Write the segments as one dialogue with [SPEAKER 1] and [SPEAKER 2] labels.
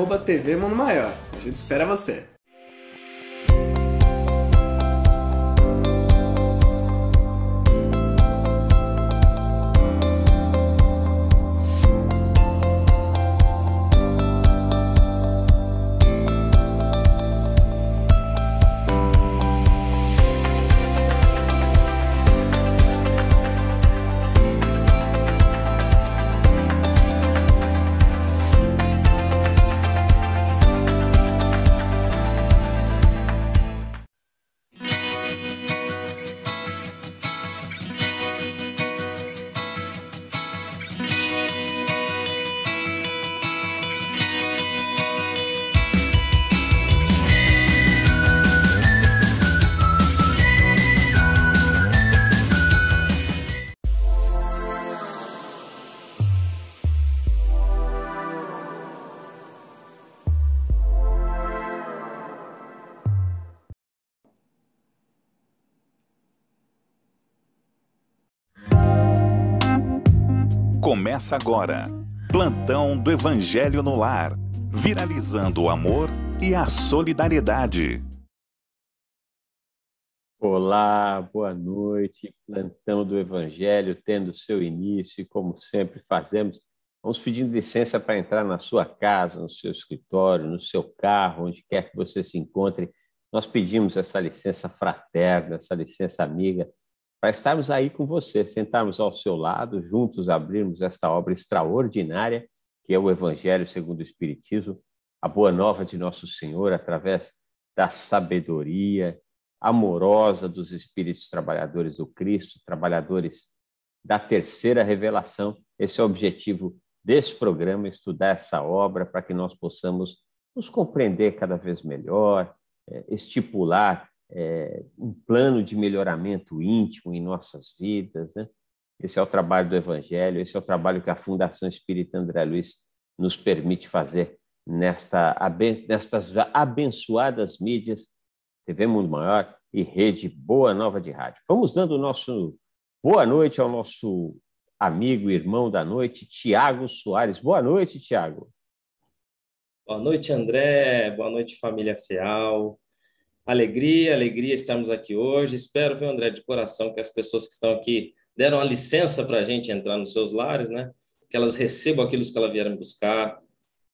[SPEAKER 1] arroba TV Mundo Maior. A gente espera você. Começa agora. Plantão do Evangelho no Lar. Viralizando o amor e a solidariedade. Olá, boa noite. Plantão do Evangelho tendo seu início, como sempre fazemos. Vamos pedindo licença para entrar na sua casa, no seu escritório, no seu carro, onde quer que você se encontre. Nós pedimos essa licença fraterna, essa licença amiga para estarmos aí com você, sentarmos ao seu lado, juntos abrirmos esta obra extraordinária que é o Evangelho segundo o Espiritismo, a boa nova de Nosso Senhor através da sabedoria amorosa dos espíritos trabalhadores do Cristo, trabalhadores da terceira revelação. Esse é o objetivo desse programa, estudar essa obra para que nós possamos nos compreender cada vez melhor, eh, estipular é, um plano de melhoramento íntimo em nossas vidas. Né? Esse é o trabalho do Evangelho, esse é o trabalho que a Fundação Espírita André Luiz nos permite fazer nesta, nestas abençoadas mídias, TV Mundo Maior e Rede Boa Nova de Rádio. Vamos dando o nosso boa noite ao nosso amigo, irmão da noite, Tiago Soares. Boa noite, Tiago. Boa
[SPEAKER 2] noite, André. Boa noite, família Fial. Alegria, alegria estarmos aqui hoje. Espero, viu, André, de coração, que as pessoas que estão aqui deram a licença para a gente entrar nos seus lares, né? Que elas recebam aquilo que elas vieram buscar,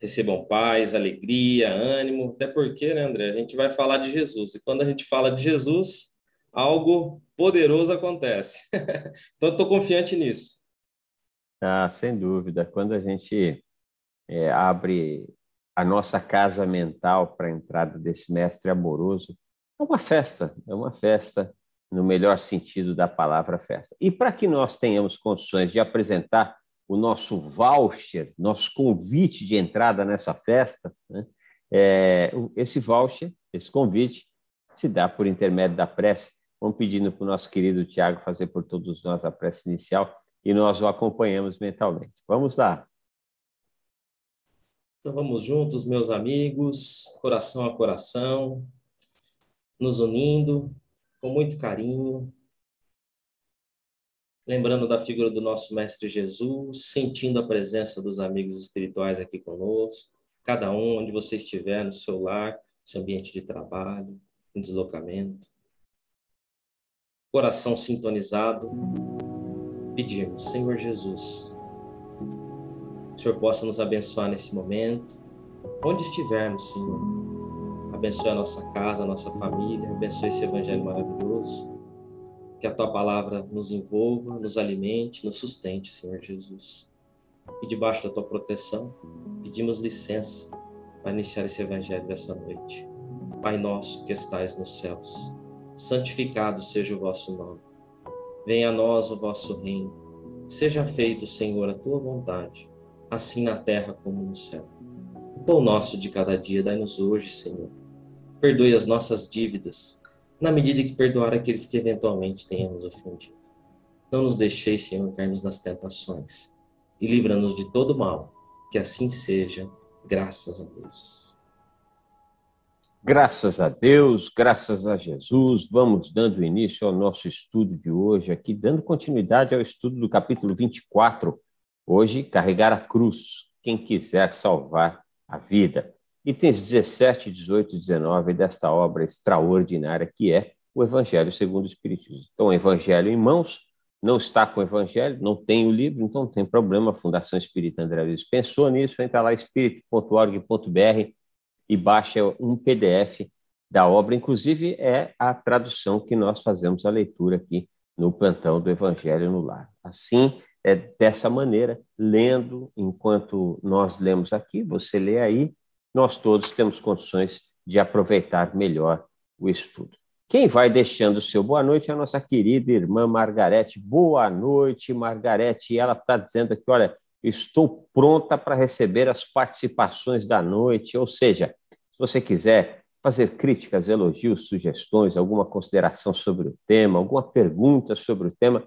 [SPEAKER 2] recebam paz, alegria, ânimo. Até porque, né, André, a gente vai falar de Jesus. E quando a gente fala de Jesus, algo poderoso acontece. então, estou confiante nisso.
[SPEAKER 1] Ah, sem dúvida. Quando a gente é, abre a nossa casa mental para a entrada desse mestre amoroso. É uma festa, é uma festa no melhor sentido da palavra festa. E para que nós tenhamos condições de apresentar o nosso voucher, nosso convite de entrada nessa festa, né? é, esse voucher, esse convite, se dá por intermédio da prece. Vamos pedindo para o nosso querido Tiago fazer por todos nós a prece inicial e nós o acompanhamos mentalmente. Vamos lá.
[SPEAKER 2] Então vamos juntos, meus amigos, coração a coração, nos unindo com muito carinho, lembrando da figura do nosso Mestre Jesus, sentindo a presença dos amigos espirituais aqui conosco, cada um onde você estiver, no seu lar, no seu ambiente de trabalho, no deslocamento. Coração sintonizado, pedimos, Senhor Jesus, o Senhor possa nos abençoar nesse momento. Onde estivermos, Senhor, abençoe a nossa casa, a nossa família, abençoe esse evangelho maravilhoso. Que a tua palavra nos envolva, nos alimente, nos sustente, Senhor Jesus. E debaixo da tua proteção, pedimos licença para iniciar esse evangelho dessa noite. Pai nosso que estais nos céus, santificado seja o vosso nome. Venha a nós o vosso reino. Seja feito, Senhor, a tua vontade assim na terra como no céu. O pão nosso de cada dia dai-nos hoje, Senhor. Perdoe as nossas dívidas, na medida que perdoar aqueles que eventualmente tenhamos ofendido. Não nos deixeis, Senhor, cairmos nas tentações, e livra-nos de todo mal, que assim seja, graças a
[SPEAKER 1] Deus. Graças a Deus, graças a Jesus, vamos dando início ao nosso estudo de hoje aqui, dando continuidade ao estudo do capítulo 24 Hoje, carregar a cruz, quem quiser salvar a vida. Itens 17, 18 e 19 desta obra extraordinária que é o Evangelho segundo o Espiritismo. Então, o Evangelho em mãos, não está com o Evangelho, não tem o livro, então não tem problema. A Fundação Espírita André Luiz pensou nisso, entra lá espírito.org.br e baixa um PDF da obra. Inclusive, é a tradução que nós fazemos a leitura aqui no plantão do Evangelho no Lar. Assim, é dessa maneira, lendo, enquanto nós lemos aqui, você lê aí, nós todos temos condições de aproveitar melhor o estudo. Quem vai deixando o seu boa noite é a nossa querida irmã Margarete. Boa noite, Margarete. E ela está dizendo aqui: olha, estou pronta para receber as participações da noite. Ou seja, se você quiser fazer críticas, elogios, sugestões, alguma consideração sobre o tema, alguma pergunta sobre o tema,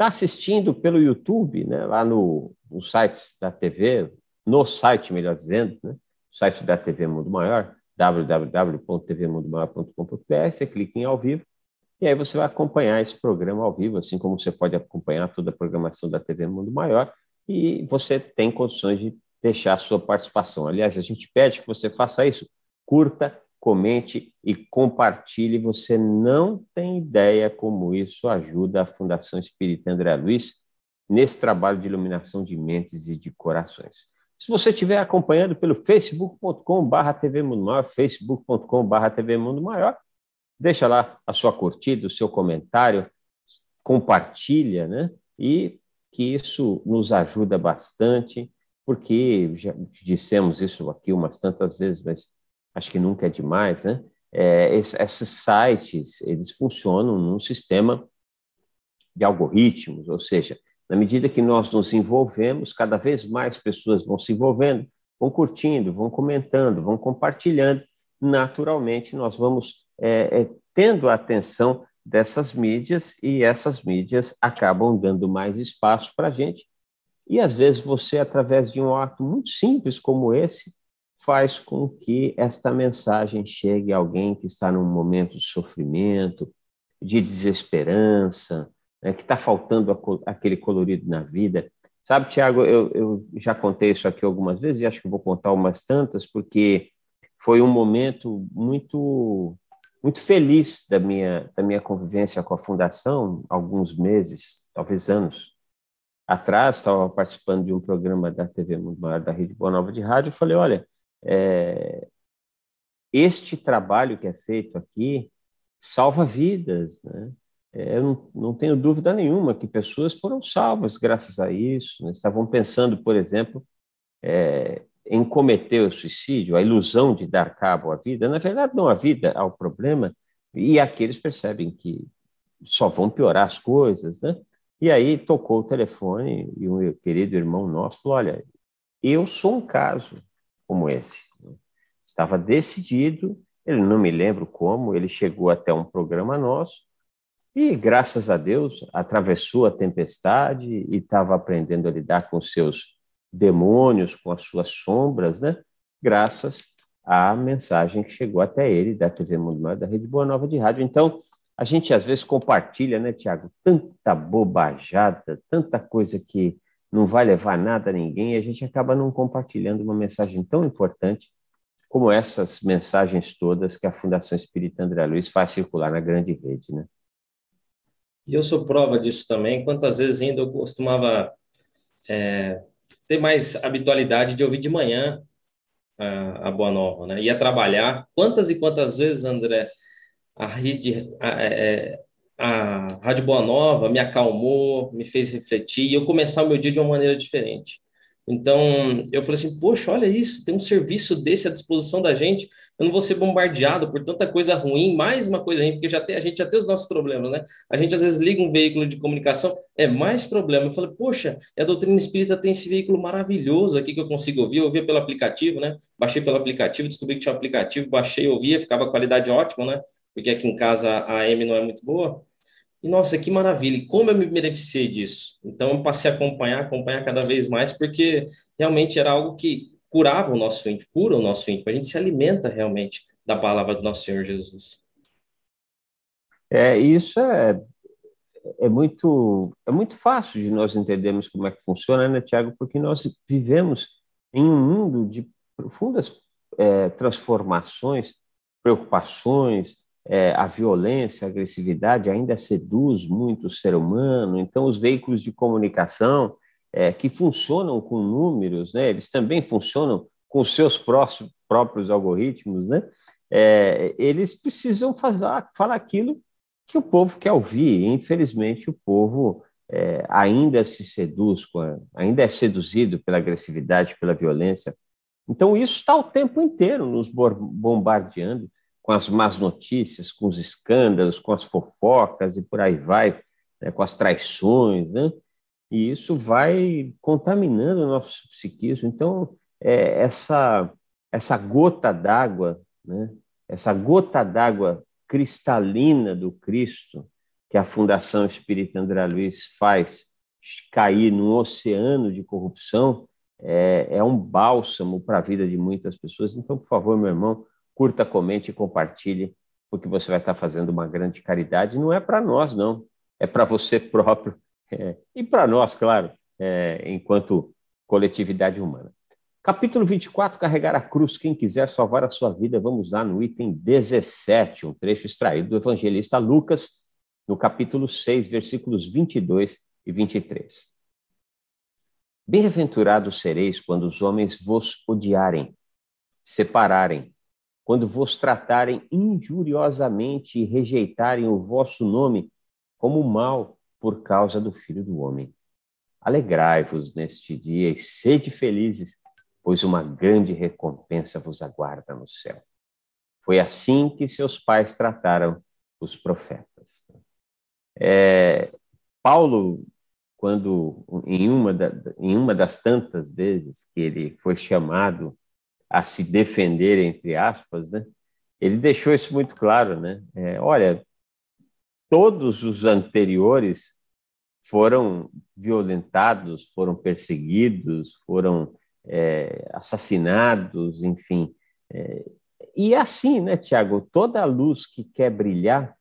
[SPEAKER 1] está assistindo pelo YouTube, né, lá no, no site da TV, no site, melhor dizendo, né, site da TV Mundo Maior, www.tvmundomaior.com.br, você clica em ao vivo e aí você vai acompanhar esse programa ao vivo, assim como você pode acompanhar toda a programação da TV Mundo Maior e você tem condições de deixar a sua participação. Aliás, a gente pede que você faça isso, curta comente e compartilhe. Você não tem ideia como isso ajuda a Fundação Espírita André Luiz nesse trabalho de iluminação de mentes e de corações. Se você estiver acompanhando pelo facebook.com.br TV Mundo Maior, facebook.com.br TV Mundo Maior, deixa lá a sua curtida, o seu comentário, compartilha, né? E que isso nos ajuda bastante, porque já dissemos isso aqui umas tantas vezes, mas acho que nunca é demais, né? É, esses sites, eles funcionam num sistema de algoritmos, ou seja, na medida que nós nos envolvemos, cada vez mais pessoas vão se envolvendo, vão curtindo, vão comentando, vão compartilhando, naturalmente nós vamos é, é, tendo a atenção dessas mídias e essas mídias acabam dando mais espaço para a gente. E às vezes você, através de um ato muito simples como esse, faz com que esta mensagem chegue a alguém que está num momento de sofrimento, de desesperança, né, que está faltando aquele colorido na vida. Sabe, Tiago, eu, eu já contei isso aqui algumas vezes e acho que vou contar umas tantas, porque foi um momento muito muito feliz da minha da minha convivência com a fundação alguns meses talvez anos atrás estava participando de um programa da TV Mundo Maior da Rede Boa Nova de rádio e falei olha é, este trabalho que é feito aqui salva vidas, né? É, eu não, não, tenho dúvida nenhuma que pessoas foram salvas graças a isso. Né? Estavam pensando, por exemplo, é, em cometer o suicídio, a ilusão de dar cabo à vida. Na verdade, não há vida, ao problema. E aqueles percebem que só vão piorar as coisas, né? E aí tocou o telefone e um querido irmão nosso falou, olha, eu sou um caso, como esse. Estava decidido, ele não me lembro como, ele chegou até um programa nosso e, graças a Deus, atravessou a tempestade e estava aprendendo a lidar com seus demônios, com as suas sombras, né? Graças à mensagem que chegou até ele da TV Mundo Maior, da Rede Boa Nova de Rádio. Então, a gente às vezes compartilha, né, Tiago, tanta bobajada, tanta coisa que não vai levar nada a ninguém, e a gente acaba não compartilhando uma mensagem tão importante como essas mensagens todas que a Fundação Espírita André Luiz faz circular na grande rede, né?
[SPEAKER 2] E eu sou prova disso também. Quantas vezes ainda eu costumava é, ter mais habitualidade de ouvir de manhã a, a, Boa Nova, né? Ia trabalhar. Quantas e quantas vezes, André, a rede, a, a, é, a Rádio Boa Nova me acalmou, me fez refletir e eu começar o meu dia de uma maneira diferente. Então, eu falei assim: poxa, olha isso, tem um serviço desse à disposição da gente. Eu não vou ser bombardeado por tanta coisa ruim, mais uma coisa ruim, porque já tem, a gente já tem os nossos problemas, né? A gente às vezes liga um veículo de comunicação, é mais problema. Eu falei: poxa, a doutrina espírita tem esse veículo maravilhoso aqui que eu consigo ouvir. Eu ouvia pelo aplicativo, né? Baixei pelo aplicativo, descobri que tinha um aplicativo, baixei, ouvia, ficava a qualidade ótima, né? Porque aqui em casa a AM não é muito boa. E nossa, que maravilha! E como eu me beneficiei disso? Então, eu passei a acompanhar, acompanhar cada vez mais, porque realmente era algo que curava o nosso íntimo, cura o nosso íntimo. A gente se alimenta realmente da palavra do nosso Senhor Jesus.
[SPEAKER 1] É, isso é, é muito é muito fácil de nós entendermos como é que funciona, né, Tiago? Porque nós vivemos em um mundo de profundas é, transformações, preocupações, é, a violência, a agressividade ainda seduz muito o ser humano. Então, os veículos de comunicação é, que funcionam com números, né, eles também funcionam com seus próprios algoritmos, né, é, eles precisam fazer, falar aquilo que o povo quer ouvir. infelizmente, o povo é, ainda se seduz, ainda é seduzido pela agressividade, pela violência. Então, isso está o tempo inteiro nos bombardeando com as más notícias, com os escândalos, com as fofocas e por aí vai, né, com as traições, né? E isso vai contaminando o nosso psiquismo. Então, é, essa, essa gota d'água, né, essa gota d'água cristalina do Cristo, que a Fundação Espírita André Luiz faz cair num oceano de corrupção, é, é um bálsamo para a vida de muitas pessoas. Então, por favor, meu irmão, curta, comente e compartilhe, porque você vai estar fazendo uma grande caridade. Não é para nós, não. É para você próprio é, e para nós, claro, é, enquanto coletividade humana. Capítulo 24, Carregar a Cruz. Quem quiser salvar a sua vida, vamos lá no item 17, um trecho extraído do evangelista Lucas, no capítulo 6, versículos 22 e 23. Bem-aventurados sereis quando os homens vos odiarem, separarem, quando vos tratarem injuriosamente e rejeitarem o vosso nome como mal por causa do Filho do Homem. Alegrai-vos neste dia e sede felizes, pois uma grande recompensa vos aguarda no céu. Foi assim que seus pais trataram os profetas. É, Paulo, quando em uma, da, em uma das tantas vezes que ele foi chamado a se defender, entre aspas, né? ele deixou isso muito claro. Né? É, olha, todos os anteriores foram violentados, foram perseguidos, foram é, assassinados, enfim. É, e é assim, né, Tiago? Toda a luz que quer brilhar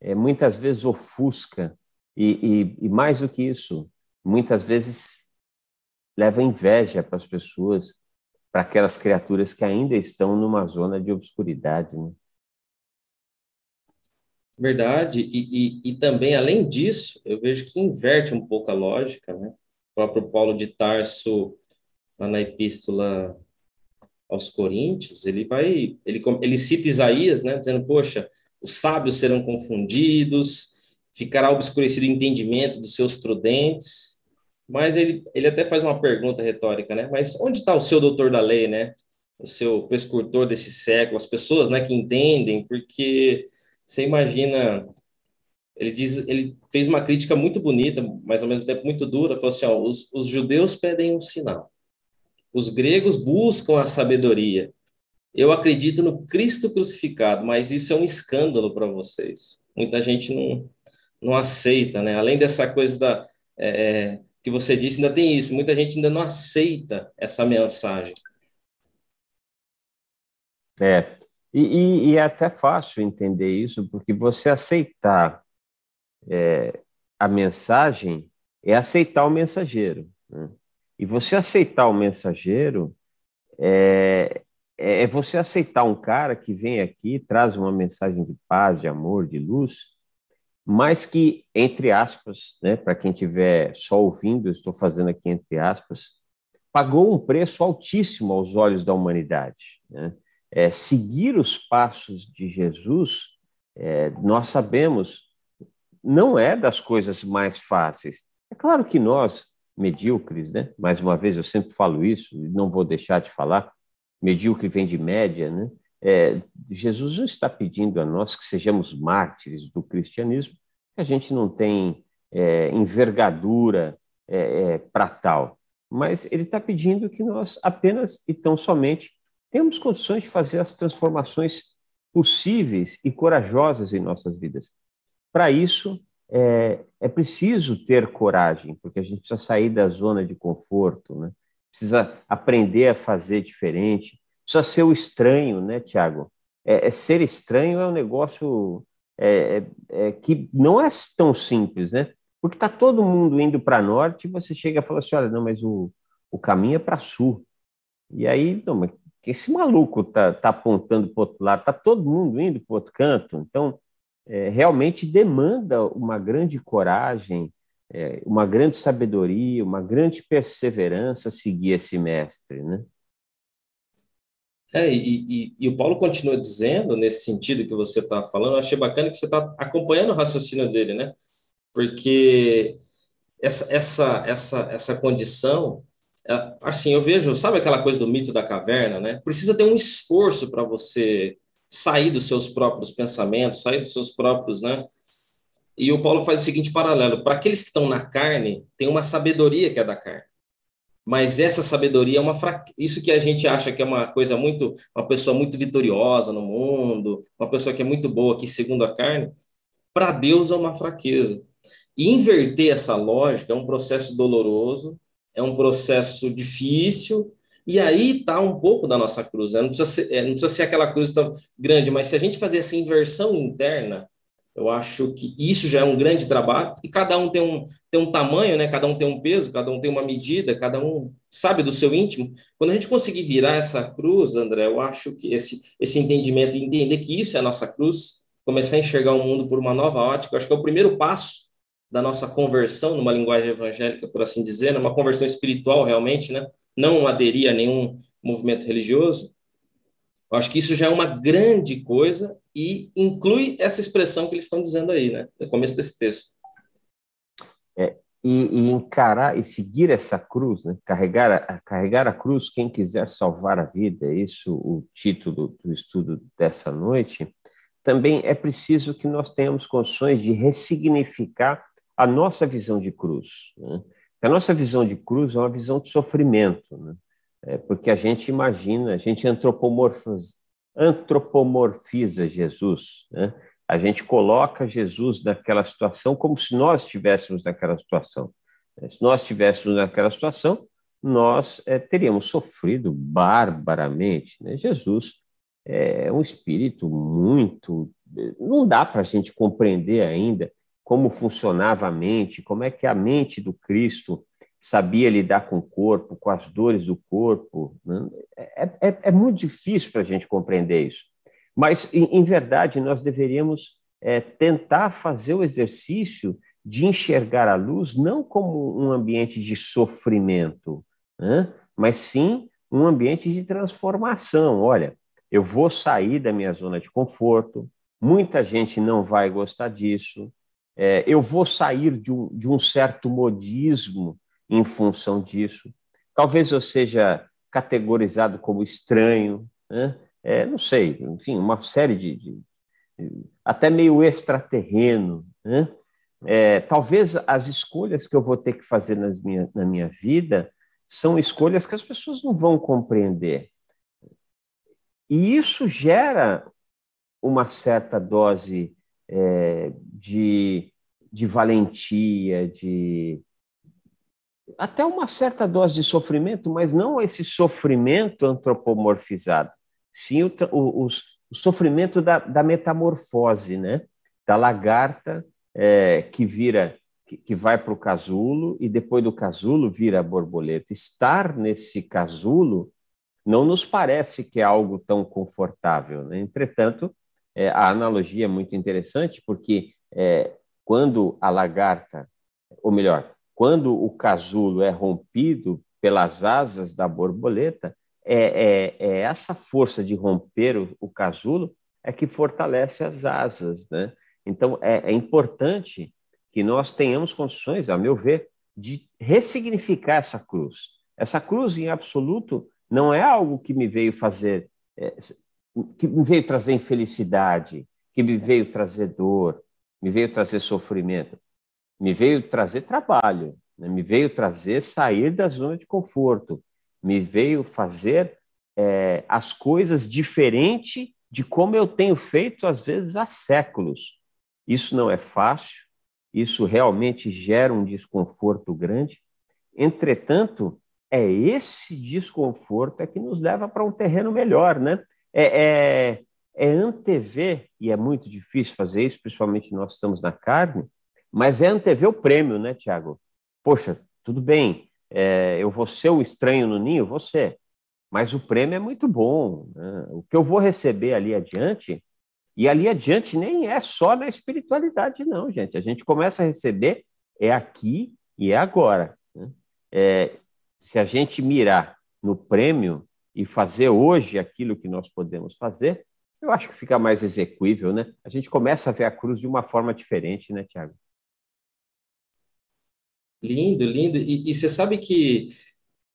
[SPEAKER 1] é, muitas vezes ofusca, e, e, e mais do que isso, muitas vezes leva inveja para as pessoas, para aquelas criaturas que ainda estão numa zona de obscuridade. Né?
[SPEAKER 2] Verdade, e, e, e, também, além disso, eu vejo que inverte um pouco a lógica, né? O próprio Paulo de Tarso, lá na Epístola aos Coríntios, ele vai, ele, ele cita Isaías, né? Dizendo, poxa, os sábios serão confundidos, ficará obscurecido o entendimento dos seus prudentes, mas ele, ele até faz uma pergunta retórica, né? Mas onde está o seu doutor da lei, né? O seu prescritor desse século, as pessoas, né, que entendem, porque você imagina. Ele diz, ele fez uma crítica muito bonita, mas ao mesmo tempo muito dura. Falou assim: ó, os, os judeus pedem um sinal, os gregos buscam a sabedoria. Eu acredito no Cristo crucificado, mas isso é um escândalo para vocês. Muita gente não, não aceita, né? Além dessa coisa da é, é que você disse, ainda tem isso. Muita gente ainda não aceita essa mensagem.
[SPEAKER 1] É. E, e, e é até fácil entender isso, porque você aceitar é, a mensagem é aceitar o mensageiro. Né? E você aceitar o mensageiro é, é, é você aceitar um cara que vem aqui, traz uma mensagem de paz, de amor, de luz, mas que, entre aspas, né, para quem estiver só ouvindo, estou fazendo aqui entre aspas, pagou um preço altíssimo aos olhos da humanidade. Né? É, seguir os passos de Jesus, é, nós sabemos, não é das coisas mais fáceis. É claro que nós, medíocres, né? mais uma vez, eu sempre falo isso, não vou deixar de falar, medíocre vem de média, né? É, Jesus não está pedindo a nós que sejamos mártires do cristianismo, que a gente não tem é, envergadura é, é para tal, mas ele está pedindo que nós apenas e tão somente temos condições de fazer as transformações possíveis e corajosas em nossas vidas. Para isso, é, é, preciso ter coragem, porque a gente precisa sair da zona de conforto, né? precisa aprender a fazer diferente, precisa ser o estranho, né, Tiago? É, é, ser estranho é um negócio é, é, é que não é tão simples, né? Porque está todo mundo indo para norte e você chega e fala assim: olha, não, mas o, o caminho é para sul. E aí, não, mas esse maluco tá, tá apontando para outro lado, tá todo mundo indo para outro canto. Então, é, realmente demanda uma grande coragem, é, uma grande sabedoria, uma grande perseverança seguir esse mestre,
[SPEAKER 2] né? É, e, e, e, o Paulo continua dizendo, nesse sentido que você está falando, eu achei bacana que você está acompanhando o raciocínio dele, né? Porque essa, essa, essa, essa condição, é, assim, eu vejo, sabe aquela coisa do mito da caverna, né? Precisa ter um esforço para você sair dos seus próprios pensamentos, sair dos seus próprios, né? E o Paulo faz o seguinte paralelo: para aqueles que estão na carne, tem uma sabedoria que é da carne mas essa sabedoria é uma fraqueza. isso que a gente acha que é uma coisa muito uma pessoa muito vitoriosa no mundo uma pessoa que é muito boa que segundo a carne para Deus é uma fraqueza e inverter essa lógica é um processo doloroso é um processo difícil e aí está um pouco da nossa cruz né? não precisa ser, é, não precisa ser aquela cruz tão grande mas se a gente fazer essa inversão interna eu acho que isso já é um grande trabalho, e cada um tem um, tem um tamanho, né? cada um tem um peso, cada um tem uma medida, cada um sabe do seu íntimo. Quando a gente conseguir virar essa cruz, André, eu acho que esse, esse entendimento, entender que isso é a nossa cruz, começar a enxergar o mundo por uma nova ótica, eu acho que é o primeiro passo da nossa conversão numa linguagem evangélica, por assim dizer, numa né? conversão espiritual realmente, né? não aderir a nenhum movimento religioso. Eu acho que isso já é uma grande coisa e inclui essa expressão que eles estão dizendo aí, né, no começo desse texto.
[SPEAKER 1] É, e, e, encarar e seguir essa cruz, né? carregar, a, carregar a cruz quem quiser salvar a vida, é isso o título do estudo dessa noite, também é preciso que nós tenhamos condições de ressignificar a nossa visão de cruz. Né? A nossa visão de cruz é uma visão de sofrimento, né? é porque a gente imagina, a gente antropomorfiza, antropomorfiza Jesus. Né? A gente coloca Jesus naquela situação como se nós estivéssemos naquela situação. Eh, se nós estivéssemos naquela situação, nós é, teríamos sofrido barbaramente. Né? Jesus é um espírito muito. Não dá para a gente compreender ainda como funcionava a mente, como é que a mente do Cristo sabia lidar com o corpo, com as dores do corpo. Né? É, é, é, muito difícil para a gente compreender isso. Mas, em, em verdade, nós deveríamos é, tentar fazer o exercício de enxergar a luz não como um ambiente de sofrimento, né? mas sim um ambiente de transformação. Olha, eu vou sair da minha zona de conforto, muita gente não vai gostar disso, é, eu vou sair de um, de um certo modismo em função disso. Talvez eu seja categorizado como estranho, né? é, não sei, enfim, uma série de. de até meio extraterreno. Né? É, talvez as escolhas que eu vou ter que fazer nas minha, na minha vida são escolhas que as pessoas não vão compreender. E isso gera uma certa dose é, de, de valentia, de, até uma certa dose de sofrimento, mas não esse sofrimento antropomorfizado, sim o, o, o sofrimento da, da, metamorfose, né? da lagarta é, que vira, que, que vai para o casulo e depois do casulo vira a borboleta. Estar nesse casulo não nos parece que é algo tão confortável. Né? Entretanto, é, a analogia é muito interessante, porque é, quando a lagarta, ou melhor, quando o casulo é rompido pelas asas da borboleta, é, é, é essa força de romper o, o, casulo é que fortalece as asas. Né? Então, é, é importante que nós tenhamos condições, a meu ver, de ressignificar essa cruz. Essa cruz, em absoluto, não é algo que me veio fazer, é, que me veio trazer infelicidade, que me veio trazer dor, me veio trazer sofrimento me veio trazer trabalho, né? me veio trazer sair da zona de conforto, me veio fazer é, as coisas diferente de como eu tenho feito, às vezes, há séculos. Isso não é fácil, isso realmente gera um desconforto grande. Entretanto, é esse desconforto é que nos leva para um terreno melhor, né? É, é, é antever, e é muito difícil fazer isso, principalmente nós estamos na carne, mas é antever o prêmio, né, Tiago? Poxa, tudo bem, é, eu vou ser o estranho no ninho, você, mas o prêmio é muito bom. Né? O que eu vou receber ali adiante, e ali adiante nem é só na espiritualidade, não, gente. A gente começa a receber é aqui e é agora. Né? É, se a gente mirar no prêmio e fazer hoje aquilo que nós podemos fazer, eu acho que fica mais execuível, né? A gente começa a ver a cruz de uma forma diferente, né, Tiago?
[SPEAKER 2] Lindo, lindo. E, e você sabe que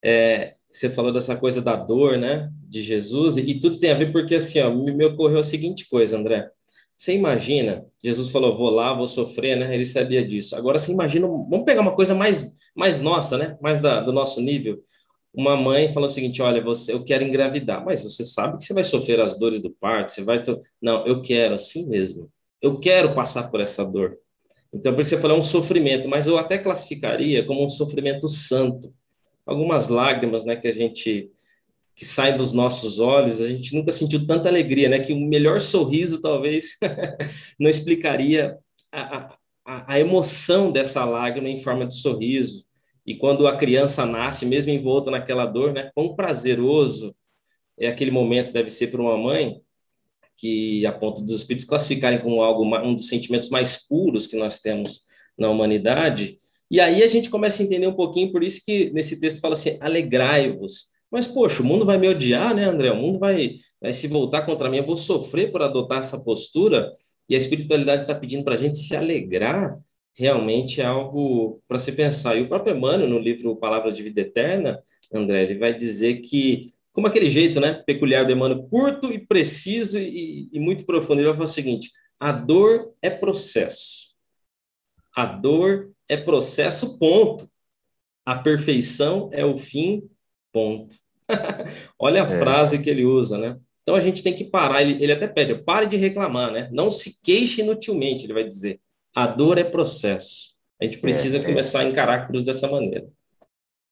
[SPEAKER 2] é, você falou dessa coisa da dor, né? De Jesus, e, e tudo tem a ver porque assim, ó, me, me ocorreu a seguinte coisa, André. Você imagina, Jesus falou, vou lá, vou sofrer, né? Ele sabia disso. Agora você imagina, vamos pegar uma coisa mais, mais nossa, né? Mais da, do nosso nível. Uma mãe falou o seguinte: olha, você, eu quero engravidar, mas você sabe que você vai sofrer as dores do parto, você vai. Não, eu quero assim mesmo. Eu quero passar por essa dor. Então, por isso você falou é um sofrimento, mas eu até classificaria como um sofrimento santo. Algumas lágrimas, né, que a gente que saem dos nossos olhos, a gente nunca sentiu tanta alegria, né? Que o melhor sorriso talvez não explicaria a, a, a, emoção dessa lágrima em forma de sorriso. E quando a criança nasce, mesmo envolta naquela dor, né? Quão prazeroso é aquele momento deve ser para uma mãe que a ponto dos espíritos classificarem como algo um dos sentimentos mais puros que nós temos na humanidade. E aí a gente começa a entender um pouquinho, por isso que nesse texto fala assim: alegrai-vos. Mas, poxa, o mundo vai me odiar, né, André? O mundo vai, vai se voltar contra mim, eu vou sofrer por adotar essa postura. E a espiritualidade está pedindo para a gente se alegrar, realmente é algo para se pensar. E o próprio Emmanuel, no livro Palavras de Vida Eterna, André, ele vai dizer que como aquele jeito né, peculiar do Emmanuel, curto e preciso e, e muito profundo. Ele vai falar o seguinte: a dor é processo. A dor é processo, ponto. A perfeição é o fim, ponto. Olha a é. frase que ele usa, né? Então a gente tem que parar. Ele, ele até pede: pare de reclamar, né? Não se queixe inutilmente, ele vai dizer. A dor é processo. A gente precisa é, é. começar é. a encarar a cruz dessa maneira.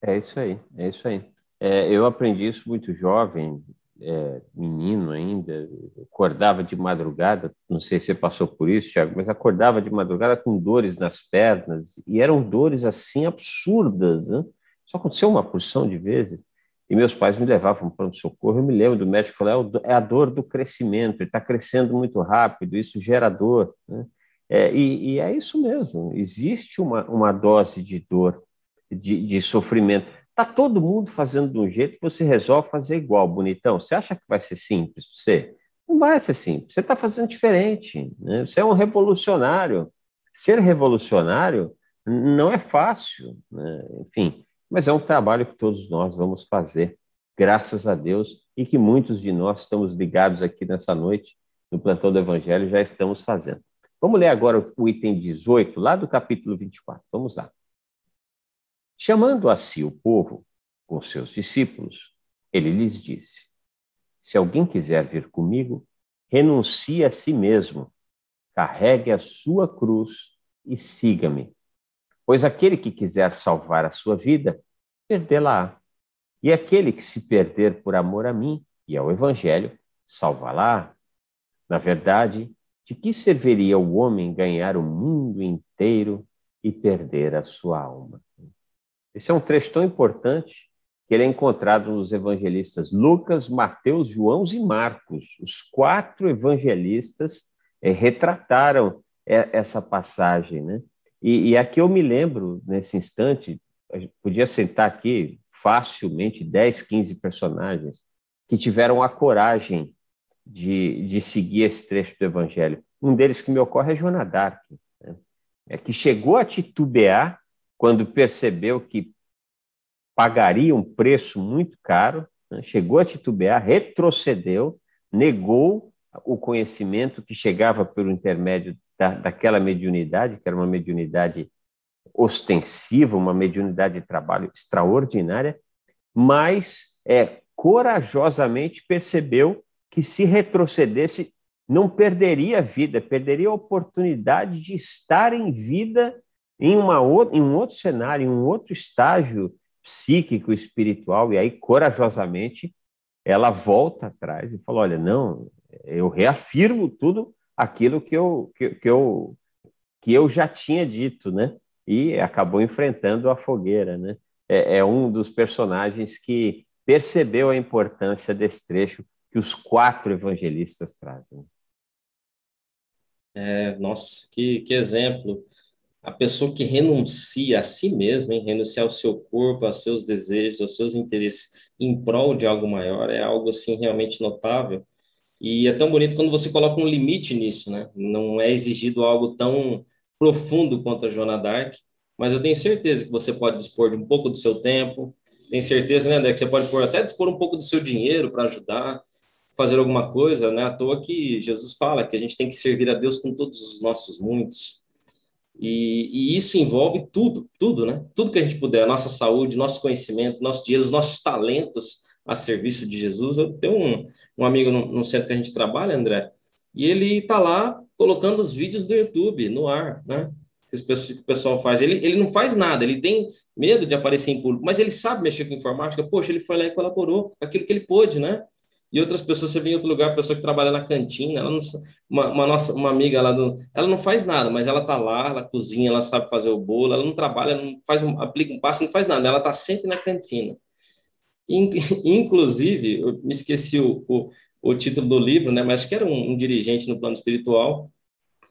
[SPEAKER 1] É isso aí, é isso aí. É, eu aprendi isso muito jovem, é, menino ainda, acordava de madrugada, não sei se você passou por isso, Tiago, mas acordava de madrugada com dores nas pernas, e eram dores assim absurdas, né? Só aconteceu uma porção de vezes, e meus pais me levavam para o pronto-socorro, eu me lembro do médico falar, é, é a dor do crescimento, ele está crescendo muito rápido, isso gera dor, né? é, e, e, é isso mesmo, existe uma, uma dose de dor, de, de sofrimento, Tá todo mundo fazendo de um jeito, você resolve fazer igual, bonitão. Você acha que vai ser simples para você? Não vai ser simples. Você está fazendo diferente. Né? Você é um revolucionário. Ser revolucionário não é fácil. Né? Enfim, mas é um trabalho que todos nós vamos fazer, graças a Deus, e que muitos de nós estamos ligados aqui nessa noite, no plantão do Evangelho, já estamos fazendo. Vamos ler agora o item 18, lá do capítulo 24. Vamos lá. Chamando a si o povo com seus discípulos, ele lhes disse: Se alguém quiser vir comigo, renuncie a si mesmo, carregue a sua cruz e siga-me. Pois aquele que quiser salvar a sua vida, perdê-la-á. E aquele que se perder por amor a mim e ao Evangelho, salvá-la. Na verdade, de que serviria o homem ganhar o mundo inteiro e perder a sua alma? Esse é um trecho tão importante que ele é encontrado nos evangelistas Lucas, Mateus, João e Marcos. Os quatro evangelistas é, retrataram essa passagem, né? E, e, aqui eu me lembro, nesse instante, podia sentar aqui facilmente 10, 15 personagens que tiveram a coragem de, de seguir esse trecho do Evangelho. Um deles que me ocorre é Jonadark, né? é, que chegou a titubear quando percebeu que pagaria um preço muito caro, né? chegou a titubear, retrocedeu, negou o conhecimento que chegava pelo intermédio da, daquela mediunidade, que era uma mediunidade ostensiva, uma mediunidade de trabalho extraordinária, mas é, corajosamente percebeu que se retrocedesse não perderia a vida, perderia a oportunidade de estar em vida em, uma, em um outro cenário, em um outro estágio psíquico, espiritual, e aí corajosamente ela volta atrás e fala: olha, não, eu reafirmo tudo aquilo que eu, que, que eu, que eu já tinha dito, né? E acabou enfrentando a fogueira, né? é, é um dos personagens que percebeu a importância desse trecho que os quatro evangelistas trazem.
[SPEAKER 2] É, nossa, que, que exemplo a pessoa que renuncia a si mesma, hein? renunciar ao seu corpo, aos seus desejos, aos seus interesses em prol de algo maior, é algo assim realmente notável. E é tão bonito quando você coloca um limite nisso, né? Não é exigido algo tão profundo quanto a Joana Dark, mas eu tenho certeza que você pode dispor de um pouco do seu tempo, tenho certeza, né, André, que você pode por, até dispor um pouco do seu dinheiro para ajudar, fazer alguma coisa, né? À toa que Jesus fala que a gente tem que servir a Deus com todos os nossos muitos e, e, isso envolve tudo, tudo, né? Tudo que a gente puder, a nossa saúde, nosso conhecimento, nosso dinheiro, os nossos talentos a serviço de Jesus. Eu tenho um, um amigo no, no, centro que a gente trabalha, André, e ele está lá colocando os vídeos do YouTube no ar, né? Que, que o pessoal faz. Ele, ele não faz nada, ele tem medo de aparecer em público, mas ele sabe mexer com informática. Poxa, ele foi lá e colaborou aquilo que ele pôde, né? E outras pessoas, você vem em outro lugar, a pessoa que trabalha na cantina, ela não, uma, uma, nossa, uma amiga lá do, ela não faz nada, mas ela tá lá, ela cozinha, ela sabe fazer o bolo, ela não trabalha, não faz um, aplica um passo, não faz nada, ela tá sempre na cantina. In, inclusive, eu me esqueci o, o, o, título do livro, né, mas que era um, um, dirigente no plano espiritual,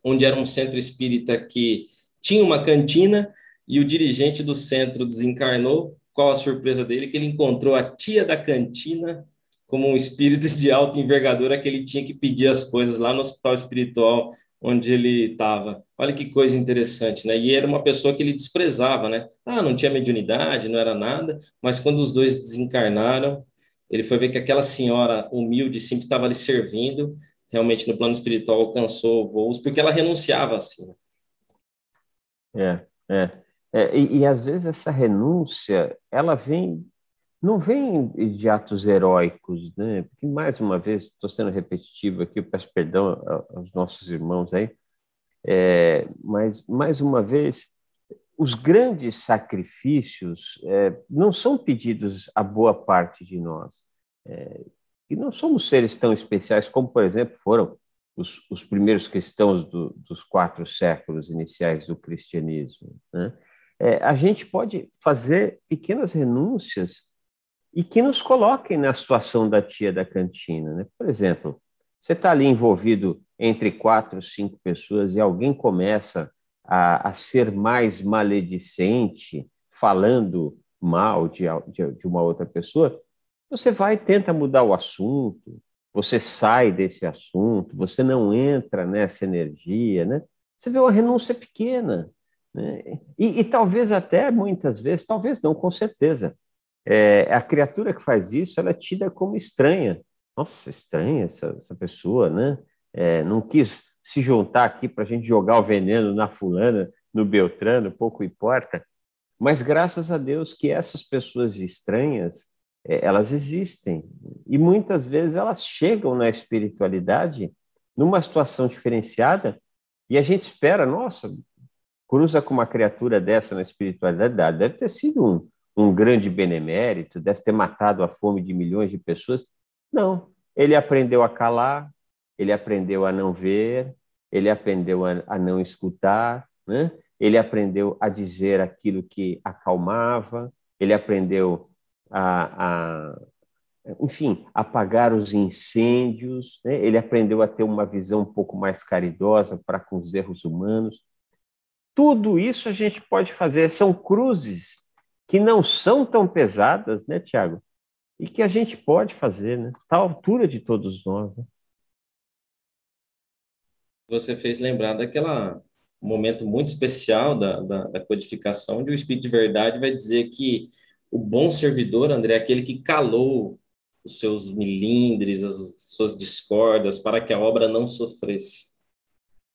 [SPEAKER 2] onde era um centro espírita que tinha uma cantina e o dirigente do centro desencarnou. Qual a surpresa dele que ele encontrou a tia da cantina como um espírito de alta envergadura que ele tinha que pedir as coisas lá no hospital espiritual onde ele estava. Olha que coisa interessante, né? E era uma pessoa que ele desprezava, né? Ah, não tinha mediunidade, não era nada, mas quando os dois desencarnaram, ele foi ver que aquela senhora humilde, simples, estava ali servindo, realmente no plano espiritual alcançou voos, porque ela renunciava assim.
[SPEAKER 1] Né? É, é. é e, e às vezes essa renúncia, ela vem não vem de atos heróicos, né? Porque, mais uma vez, estou sendo repetitivo aqui, eu peço perdão aos nossos irmãos aí, é, mas, mais uma vez, os grandes sacrifícios é, não são pedidos a boa parte de nós. É, e não somos seres tão especiais como, por exemplo, foram os, os primeiros cristãos do, dos quatro séculos iniciais do cristianismo. Né? É, a gente pode fazer pequenas renúncias e que nos coloquem na situação da tia da cantina. Né? Por exemplo, você está ali envolvido entre quatro, cinco pessoas e alguém começa a, a ser mais maledicente, falando mal de, de, de uma outra pessoa, você vai e tenta mudar o assunto, você sai desse assunto, você não entra nessa energia, né? Você vê uma renúncia pequena, né? e, e talvez até muitas vezes, talvez não, com certeza, é, a criatura que faz isso, ela é tida como estranha. Nossa, estranha essa, essa pessoa, né? É, não quis se juntar aqui para a gente jogar o veneno na fulana, no Beltrano, pouco importa. Mas graças a Deus que essas pessoas estranhas, é, elas existem. E muitas vezes elas chegam na espiritualidade numa situação diferenciada e a gente espera, nossa, cruza com uma criatura dessa na espiritualidade, deve ter sido um, um grande benemérito, deve ter matado a fome de milhões de pessoas. Não. Ele aprendeu a calar, ele aprendeu a não ver, ele aprendeu a, a não escutar, né? ele aprendeu a dizer aquilo que acalmava, ele aprendeu a, a enfim, apagar os incêndios, né? ele aprendeu a ter uma visão um pouco mais caridosa para com os erros humanos. Tudo isso a gente pode fazer, são cruzes que não são tão pesadas, né, Tiago? E que a gente pode fazer, né? Está à altura de todos nós. Né?
[SPEAKER 2] Você fez lembrar daquela momento muito especial da, da, da codificação, onde o Espírito de Verdade vai dizer que o bom servidor, André, é aquele que calou os seus milindres, as suas discordas, para que a obra não sofresse.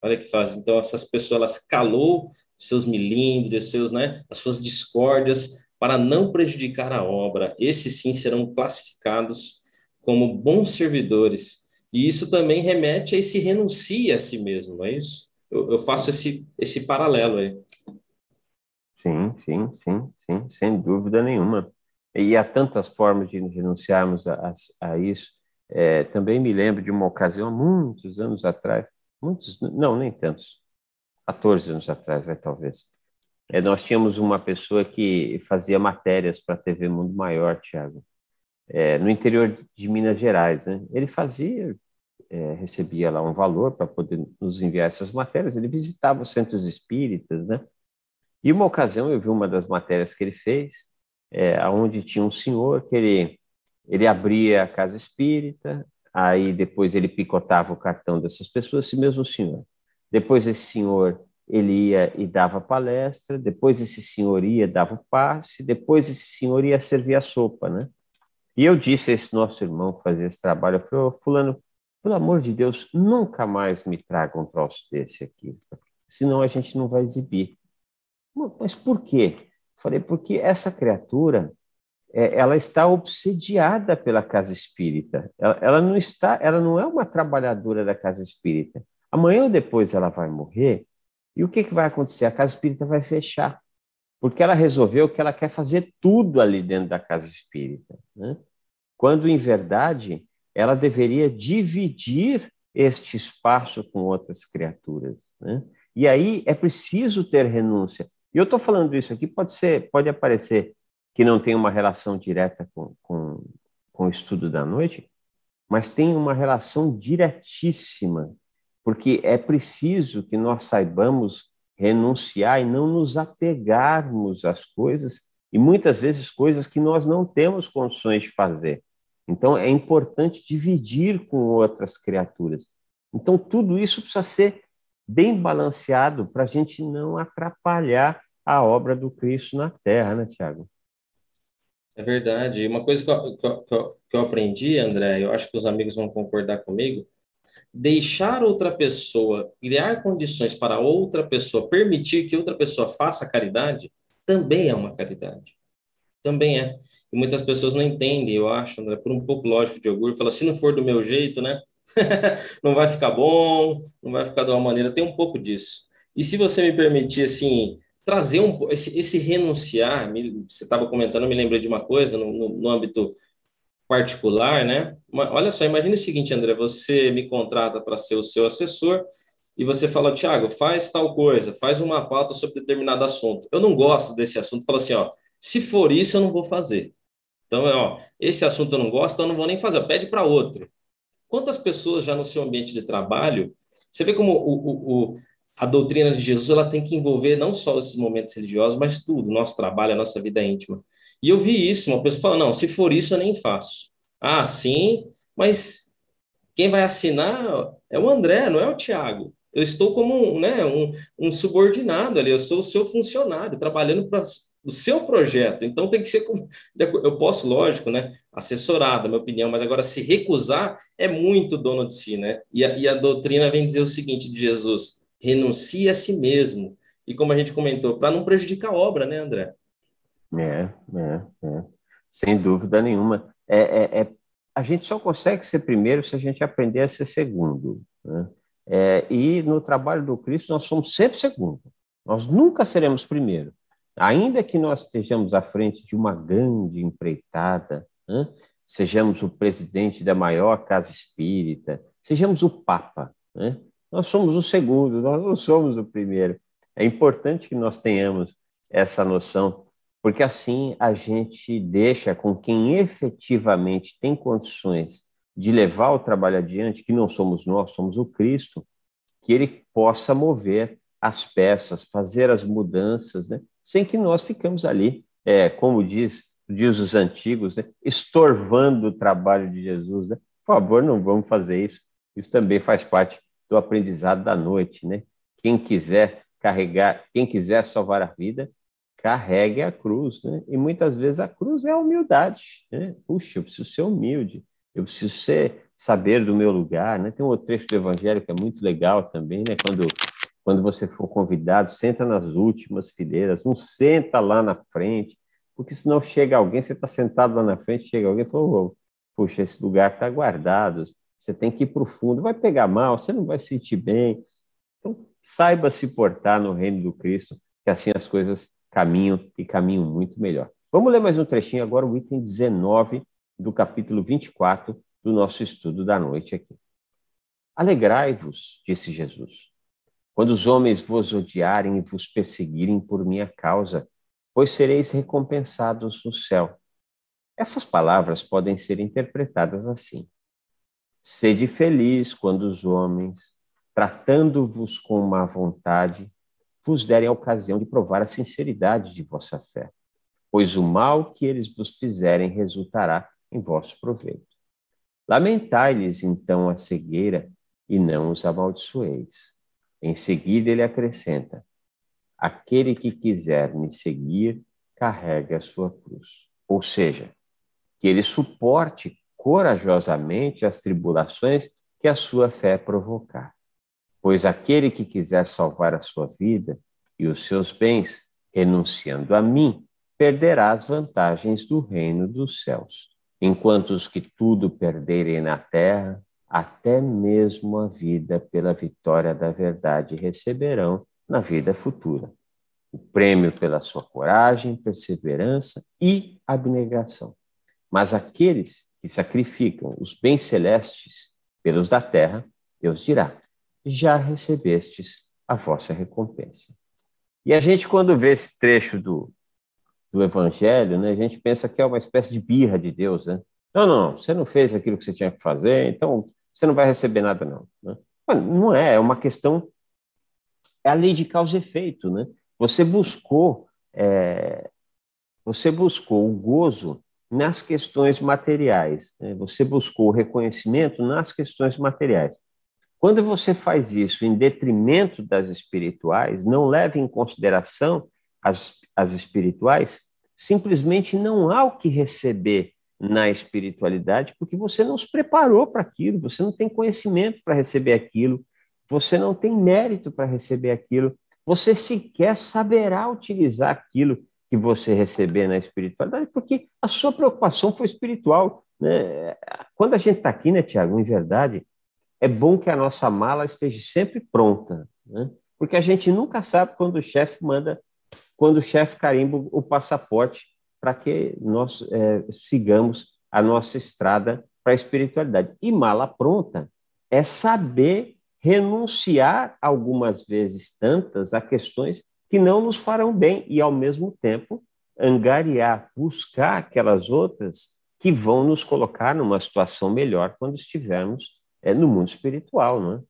[SPEAKER 2] Olha que faz. Então, essas pessoas, elas calou seus milindres, seus, né, as suas discórdias, para não prejudicar a obra. Esses sim serão classificados como bons servidores. E isso também remete a esse renuncia a si mesmo, não é isso? Eu, eu faço esse, esse paralelo aí.
[SPEAKER 1] Sim, sim, sim, sim, sem dúvida nenhuma. E há tantas formas de renunciarmos a, a, a isso. É, também me lembro de uma ocasião, muitos anos atrás, muitos, não, nem tantos, 14 anos atrás, vai né, talvez. É, nós tínhamos uma pessoa que fazia matérias para a TV Mundo Maior, Tiago, é, no interior de Minas Gerais. Né? Ele fazia, é, recebia lá um valor para poder nos enviar essas matérias, ele visitava os centros espíritas. Né? E uma ocasião eu vi uma das matérias que ele fez, é, onde tinha um senhor que ele, ele abria a casa espírita, aí depois ele picotava o cartão dessas pessoas, esse mesmo senhor. Depois esse senhor ele ia e dava palestra, depois esse senhor ia dava o passe, depois esse senhor ia servir a sopa, né? E eu disse a esse nosso irmão que fazia esse trabalho, eu falei, oh, fulano, pelo amor de Deus, nunca mais me traga um troço desse aqui, senão a gente não vai exibir. Mas por quê? falei, porque essa criatura, é, ela está obsediada pela casa espírita. ela, não está, ela não é uma trabalhadora da casa espírita. Amanhã ou depois ela vai morrer, e o que, que vai acontecer? A casa espírita vai fechar, porque ela resolveu que ela quer fazer tudo ali dentro da casa espírita. Né? Quando, em verdade, ela deveria dividir este espaço com outras criaturas. Né? E aí é preciso ter renúncia. E eu estou falando isso aqui, pode ser, pode aparecer que não tem uma relação direta com, com, com o estudo da noite, mas tem uma relação diretíssima porque é preciso que nós saibamos renunciar e não nos apegarmos às coisas e muitas vezes coisas que nós não temos condições de fazer. Então é importante dividir com outras criaturas. Então tudo isso precisa ser bem balanceado para a gente não atrapalhar a obra do Cristo na Terra, né, Tiago?
[SPEAKER 2] É verdade. Uma coisa que eu, que, eu, que eu aprendi, André, eu acho que os amigos vão concordar comigo, deixar outra pessoa, criar condições para outra pessoa, permitir que outra pessoa faça caridade, também é uma caridade. Também é. E muitas pessoas não entendem, eu acho, André, por um pouco lógico de orgulho, fala, se não for do meu jeito, né? não vai ficar bom, não vai ficar de uma maneira, tem um pouco disso. E se você me permitir, assim, trazer um esse, esse renunciar, me, você estava comentando, me lembrei de uma coisa no, no, no âmbito particular, né? Olha só, imagine o seguinte, André, você me contrata para ser o seu assessor e você fala, Tiago, faz tal coisa, faz uma pauta sobre determinado assunto. Eu não gosto desse assunto, fala assim, ó, se for isso, eu não vou fazer. Então, é, ó, esse assunto eu não gosto, então eu não vou nem fazer, pede para outro. Quantas pessoas já no seu ambiente de trabalho, você vê como o, o, o, a doutrina de Jesus ela tem que envolver não só esses momentos religiosos, mas tudo, nosso trabalho, a nossa vida íntima. E eu vi isso, uma pessoa falou, não, se for isso eu nem faço. Ah, sim, mas quem vai assinar é o André, não é o Tiago. Eu estou como né, um, um, subordinado ali, eu sou o seu funcionário, trabalhando para o seu projeto. Então tem que ser. Eu posso, lógico, né, assessorar, da minha opinião, mas agora se recusar é muito dono de si. Né? E a, e a doutrina vem dizer o seguinte de Jesus: renuncie a si mesmo. E como a gente comentou, para não prejudicar a obra, né, André?
[SPEAKER 1] É, é, é. Sem dúvida nenhuma. É, é, é, a gente só consegue ser primeiro se a gente aprender a ser segundo. Né? É, e no trabalho do Cristo, nós somos sempre segundo. Nós nunca seremos primeiro. Ainda que nós estejamos à frente de uma grande empreitada, né? sejamos o presidente da maior casa espírita, sejamos o Papa, né? nós somos o segundo, nós não somos o primeiro. É importante que nós tenhamos essa noção porque assim a gente deixa com quem efetivamente tem condições de levar o trabalho adiante, que não somos nós, somos o Cristo, que ele possa mover as peças, fazer as mudanças, né? sem que nós ficamos ali, é, como diz, diz os antigos, né? estorvando o trabalho de Jesus. Né? Por favor, não vamos fazer isso. Isso também faz parte do aprendizado da noite. Né? Quem quiser carregar, quem quiser salvar a vida, carregue a cruz. Né? E muitas vezes a cruz é a humildade. Né? Puxa, eu preciso ser humilde, eu preciso ser, saber do meu lugar. Né? Tem um outro trecho do Evangelho que é muito legal também, né? quando, quando você for convidado, senta nas últimas fileiras, não senta lá na frente, porque senão chega alguém, você está sentado lá na frente, chega alguém e fala, puxa, esse lugar está guardado, você tem que ir para o fundo, vai pegar mal, você não vai se sentir bem. Então, saiba se portar no reino do Cristo, que assim as coisas caminho e caminho muito melhor. Vamos ler mais um trechinho agora, o item 19 do capítulo 24 do nosso estudo da noite aqui. Alegrai-vos, disse Jesus, quando os homens vos odiarem e vos perseguirem por minha causa, pois sereis recompensados no céu. Essas palavras podem ser interpretadas assim: Sede feliz quando os homens, tratando-vos com má vontade, vos derem a ocasião de provar a sinceridade de vossa fé, pois o mal que eles vos fizerem resultará em vosso proveito. Lamentai-lhes então a cegueira e não os amaldiçoeis. Em seguida ele acrescenta: Aquele que quiser me seguir, carregue a sua cruz. Ou seja, que ele suporte corajosamente as tribulações que a sua fé provocar. Pois aquele que quiser salvar a sua vida e os seus bens, renunciando a mim, perderá as vantagens do reino dos céus, enquanto os que tudo perderem na terra, até mesmo a vida pela vitória da verdade receberão na vida futura. O prêmio pela sua coragem, perseverança e abnegação. Mas aqueles que sacrificam os bens celestes pelos da terra, Deus dirá: já recebestes a vossa recompensa. E a gente, quando vê esse trecho do, do Evangelho, né, a gente pensa que é uma espécie de birra de Deus. Né? Não, não, você não fez aquilo que você tinha que fazer, então você não vai receber nada, não. Né? Não é, é uma questão. É a lei de causa e efeito. Né? Você buscou. É, você buscou o gozo nas questões materiais, né? você buscou o reconhecimento nas questões materiais. Quando você faz isso em detrimento das espirituais, não leva em consideração as, as espirituais, simplesmente não há o que receber na espiritualidade, porque você não se preparou para aquilo, você não tem conhecimento para receber aquilo, você não tem mérito para receber aquilo, você sequer saberá utilizar aquilo que você receber na espiritualidade, porque a sua preocupação foi espiritual. Né? Quando a gente está aqui, né, Tiago, em verdade, é bom que a nossa mala esteja sempre pronta, né? porque a gente nunca sabe quando o chefe manda, quando o chefe carimba o passaporte para que nós é, sigamos a nossa estrada para a espiritualidade. E mala pronta é saber renunciar algumas vezes tantas a questões que não nos farão bem e ao mesmo tempo angariar, buscar aquelas outras que vão nos colocar numa situação melhor quando estivermos é no mundo
[SPEAKER 2] espiritual, não é?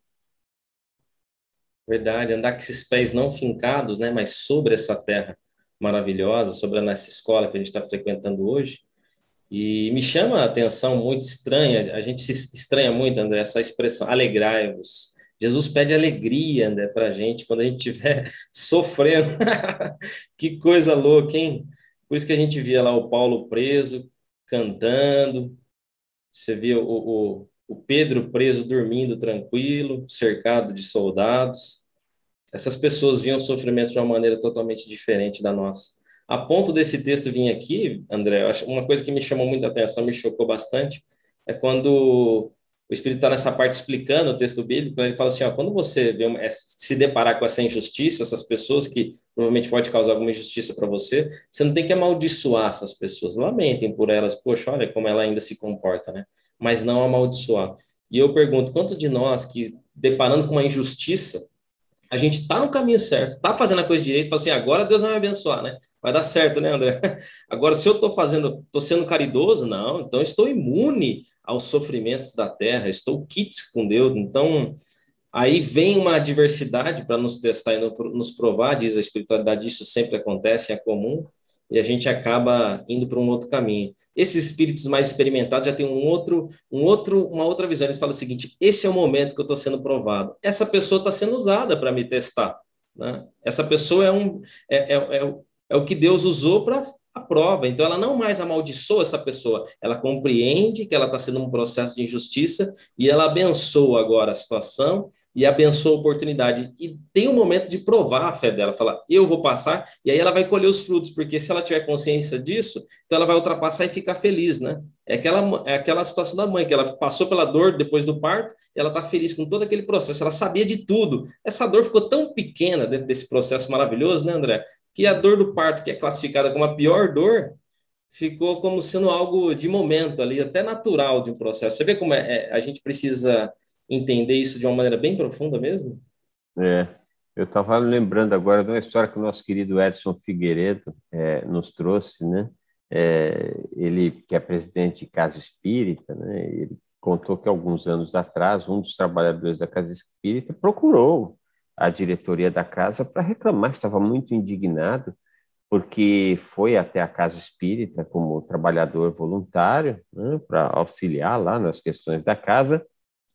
[SPEAKER 2] Verdade, andar com esses pés não fincados, né, mas sobre essa terra maravilhosa, sobre essa escola que a gente está frequentando hoje. E me chama a atenção muito estranha, a gente se estranha muito, André, essa expressão, alegrai-vos. Jesus pede alegria, André, para a gente quando a gente estiver sofrendo. que coisa louca, hein? Por isso que a gente via lá o Paulo preso, cantando. Você via o, o, o Pedro preso dormindo tranquilo, cercado de soldados. Essas pessoas viam o sofrimento de uma maneira totalmente diferente da nossa. A ponto desse texto vir aqui, André, uma coisa que me chamou muita atenção, me chocou bastante, é quando o Espírito está nessa parte explicando o texto bíblico, né? ele fala assim, ó, quando você vê, é, se deparar com essa injustiça, essas pessoas que provavelmente pode causar alguma injustiça para você, você não tem que amaldiçoar essas pessoas, lamentem por elas, poxa, olha como ela ainda se comporta, né? Mas não amaldiçoar. E eu pergunto, quanto de nós que, deparando com uma injustiça, a gente está no caminho certo, está fazendo a coisa direita? fala assim, agora Deus vai me abençoar, né? Vai dar certo, né, André? Agora, se eu estou fazendo, estou sendo caridoso, não, então estou imune aos sofrimentos da terra, estou quites com Deus. Então, aí vem uma adversidade para nos testar e nos provar, diz a espiritualidade, isso sempre acontece, é comum, e a gente acaba indo para um outro caminho. Esses espíritos mais experimentados já têm um outro, um outro, uma outra visão. Eles falam o seguinte: esse é o momento que eu estou sendo provado. Essa pessoa está sendo usada para me testar. Né? Essa pessoa é, um, é, é, é, é o que Deus usou para a prova. Então, ela não mais amaldiçoa essa pessoa, ela compreende que ela está sendo um processo de injustiça e ela abençoa agora a situação e abençoa a oportunidade. E tem um momento de provar a fé dela, falar, eu vou passar, e aí ela vai colher os frutos, porque se ela tiver consciência disso, então ela vai ultrapassar e ficar feliz, né? É aquela, é aquela situação da mãe, que ela passou pela dor depois do parto, e ela está feliz com todo aquele processo, ela sabia de tudo. Essa dor ficou tão pequena dentro desse processo maravilhoso, né, André? que a dor do parto, que é classificada como a pior dor, ficou como sendo algo de momento ali, até natural de um processo. Você vê como é, é a gente precisa entender isso de uma maneira bem profunda mesmo?
[SPEAKER 1] É. Eu estava lembrando agora de uma história que o nosso querido Edson Figueiredo é, nos trouxe, né? É, ele que é presidente de Casa Espírita, né? Ele contou que alguns anos atrás um dos trabalhadores da Casa Espírita procurou a diretoria da casa para reclamar, estava muito indignado, porque foi até a casa espírita como trabalhador voluntário né, para auxiliar lá nas questões da casa.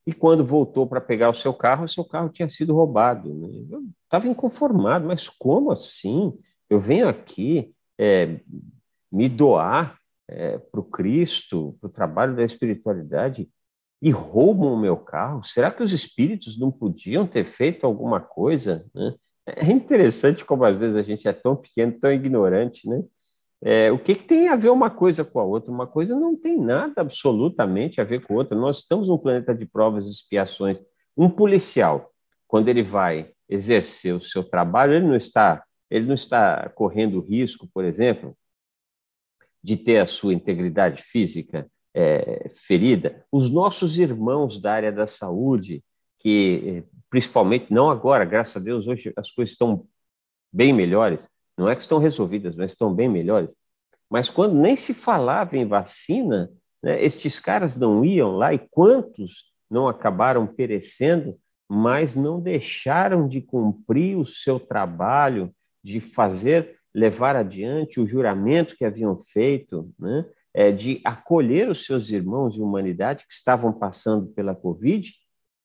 [SPEAKER 1] E quando voltou para pegar o seu carro, o seu carro tinha sido roubado. Né? Eu estava inconformado, mas como assim? Eu venho aqui é, me doar é, para o Cristo, para o trabalho da espiritualidade, e roubam o meu carro? Será que os espíritos não podiam ter feito alguma coisa? Né? É interessante como às vezes a gente é tão pequeno, tão ignorante, né? É, o que, que, tem a ver uma coisa com a outra? Uma coisa não tem nada absolutamente a ver com a outra. Nós estamos num planeta de provas e expiações. Um policial, quando ele vai exercer o seu trabalho, ele não está, ele não está correndo risco, por exemplo, de ter a sua integridade física é, ferida, os nossos irmãos da área da saúde, que é, principalmente, não agora, graças a Deus, hoje as coisas estão bem melhores, não é que estão resolvidas, mas estão bem melhores. Mas quando nem se falava em vacina, né, estes caras não iam lá e quantos não acabaram perecendo, mas não deixaram de cumprir o seu trabalho de fazer, levar adiante o juramento que haviam feito, né? é, de acolher os seus irmãos de humanidade que estavam passando pela Covid,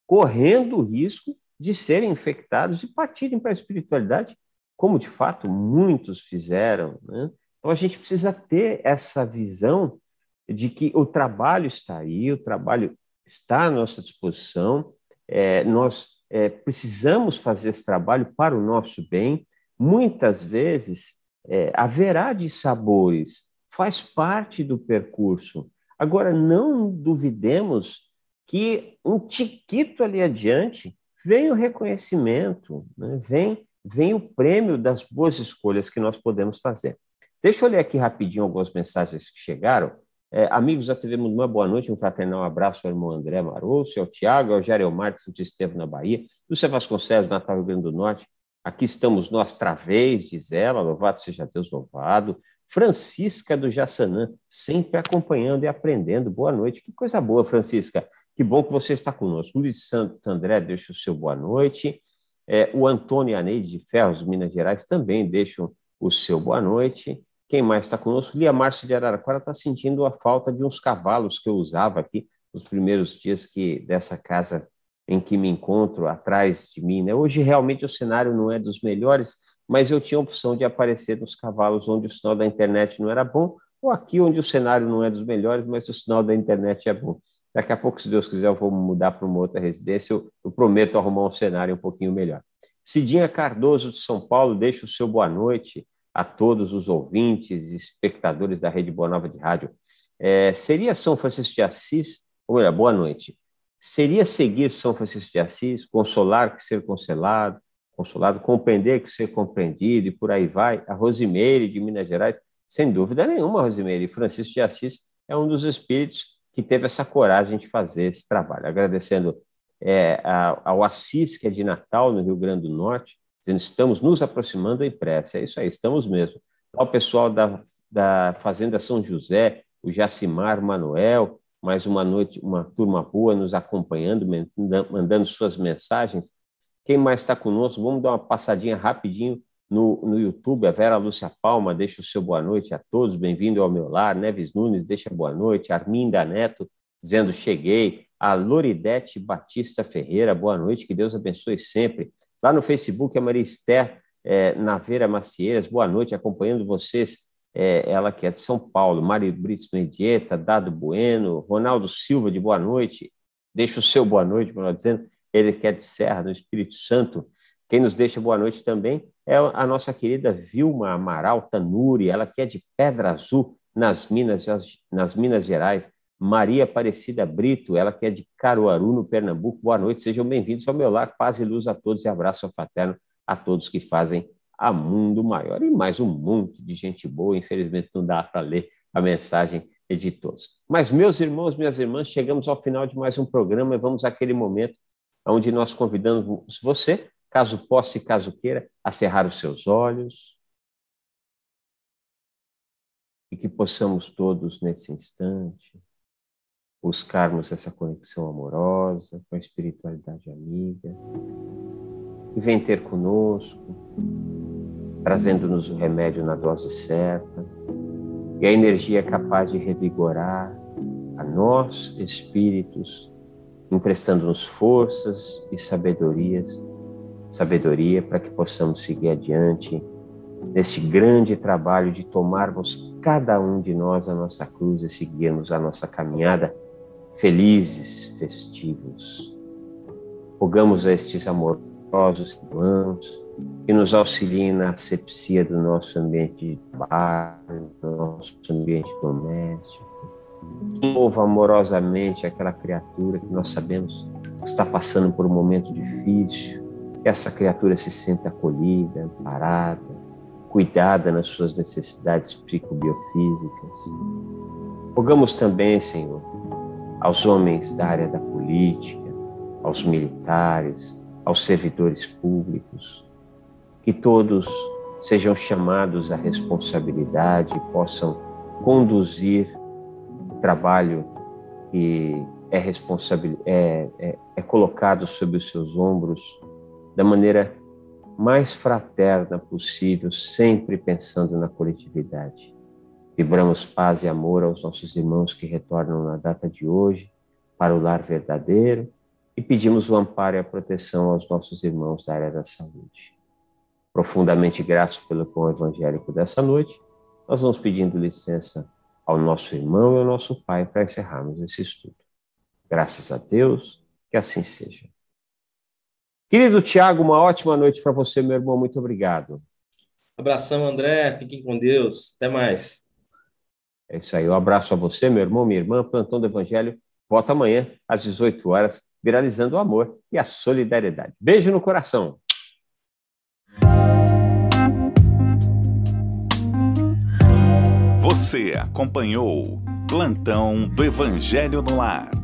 [SPEAKER 1] correndo o risco de serem infectados e partirem para a espiritualidade, como de fato muitos fizeram. Né? Então a gente precisa ter essa visão de que o trabalho está aí, o trabalho está à nossa disposição, é, nós é, precisamos fazer esse trabalho para o nosso bem. Muitas vezes é, haverá de sabores faz parte do percurso. Agora, não duvidemos que um tiquito ali adiante vem o reconhecimento, né? vem, vem o prêmio das boas escolhas que nós podemos fazer. Deixa eu ler aqui rapidinho algumas mensagens que chegaram. É, amigos da TV Mundo, uma boa noite, um fraternal abraço ao irmão André Marosso, ao Tiago, ao Jair Marques, Santo Estevão na Bahia, Lúcia Vasconcelos, Natal Rio Grande do Norte. Aqui estamos nós, através diz ela, louvado seja Deus, louvado. Francisca do Jaçanã, sempre acompanhando e aprendendo. Boa noite. Que coisa boa, Francisca. Que bom que você está conosco. Luiz Santo André deixa o seu boa noite. É, o Antônio Aneide de Ferros, Minas Gerais, também deixa o seu boa noite. Quem mais está conosco? Lia Márcio de Araraquara está sentindo a falta de uns cavalos que eu usava aqui nos primeiros dias que dessa casa em que me encontro atrás de mim. Né? Hoje, realmente, o cenário não é dos melhores, mas eu tinha a opção de aparecer nos cavalos onde o sinal da internet não era bom, ou aqui onde o cenário não é dos melhores, mas o sinal da internet é bom. Daqui a pouco, se Deus quiser, eu vou mudar para uma outra residência, eu, eu prometo arrumar um cenário um pouquinho melhor. Cidinha Cardoso, de São Paulo, deixa o seu boa noite a todos os ouvintes e espectadores da Rede Boa Nova de Rádio. É, seria São Francisco de Assis? Olha, boa noite seria seguir São Francisco de Assis, consolar que ser consolado, consolado, compreender que ser compreendido, e por aí vai. A Rosimeire de Minas Gerais, sem dúvida nenhuma, Rosimeire. Francisco de Assis é um dos espíritos que teve essa coragem de fazer esse trabalho. Agradecendo é, ao Assis, que é de Natal, no Rio Grande do Norte, dizendo estamos nos aproximando da pressa, É isso aí, estamos mesmo. Ao pessoal da, da Fazenda São José, o Jacimar Manuel, mais uma noite, uma turma boa nos acompanhando, mandando suas mensagens. Quem mais está conosco, vamos dar uma passadinha rapidinho no, no YouTube. A Vera Lúcia Palma deixa o seu boa noite a todos, bem-vindo ao meu lar. Neves Nunes deixa boa noite. Arminda Neto dizendo cheguei. A Loridete Batista Ferreira, boa noite, que Deus abençoe sempre. Lá no Facebook, a Maria Esther é, Naveira Macieiras, boa noite, acompanhando vocês é, ela que é de São Paulo, Mário Brits Mendieta, Dado Bueno, Ronaldo Silva de Boa Noite, deixa o seu boa noite, melhor dizendo, ele que é de Serra, no Espírito Santo. Quem nos deixa boa noite também é a nossa querida Vilma Amaral Tanuri, ela que é de Pedra Azul, nas Minas, nas Minas Gerais. Maria Aparecida Brito, ela que é de Caruaru, no Pernambuco. Boa noite, sejam bem-vindos ao meu lar. Paz e luz a todos e abraço fraterno a todos que fazem a Mundo Maior e mais um monte de gente boa. Infelizmente, não dá para ler a mensagem de todos. Mas, meus irmãos, minhas irmãs, chegamos ao final de mais um programa e vamos àquele momento onde nós convidamos você, caso possa e caso queira, a cerrar os seus olhos e que possamos todos, nesse instante, buscarmos essa conexão amorosa com a espiritualidade amiga e vem ter conosco trazendo-nos o remédio na dose certa e a energia é capaz de revigorar a nós, espíritos, emprestando-nos forças e sabedorias, sabedoria para que possamos seguir adiante neste grande trabalho de tomarmos cada um de nós a nossa cruz e seguirmos a nossa caminhada felizes, festivos. Rogamos a estes amorosos irmãos, que nos auxilie na asepsia do nosso ambiente de trabalho, do nosso ambiente doméstico. Envolva amorosamente aquela criatura que nós sabemos que está passando por um momento difícil, que essa criatura se sinta acolhida, amparada, cuidada nas suas necessidades psicobiofísicas. Rogamos também, Senhor, aos homens da área da política, aos militares, aos servidores públicos, que todos sejam chamados à responsabilidade e possam conduzir o trabalho que é, É, é, é colocado sobre os seus ombros da maneira mais fraterna possível, sempre pensando na coletividade. Vibramos paz e amor aos nossos irmãos que retornam na data de hoje para o lar verdadeiro e pedimos o amparo e a proteção aos nossos irmãos da área da saúde profundamente gratos pelo pão evangélico dessa noite, nós vamos pedindo licença ao nosso irmão e ao nosso pai para encerrarmos esse estudo. Graças a Deus, que assim seja. Querido Tiago, uma ótima noite para você, meu irmão. Muito obrigado.
[SPEAKER 2] Abração, André. Fiquem com Deus. Até mais.
[SPEAKER 1] É isso aí. Um abraço a você, meu irmão, minha irmã. Plantão do Evangelho. Volta amanhã, às 18 horas, viralizando o amor e a solidariedade. Beijo no coração. Você acompanhou Plantão do Evangelho no Ar.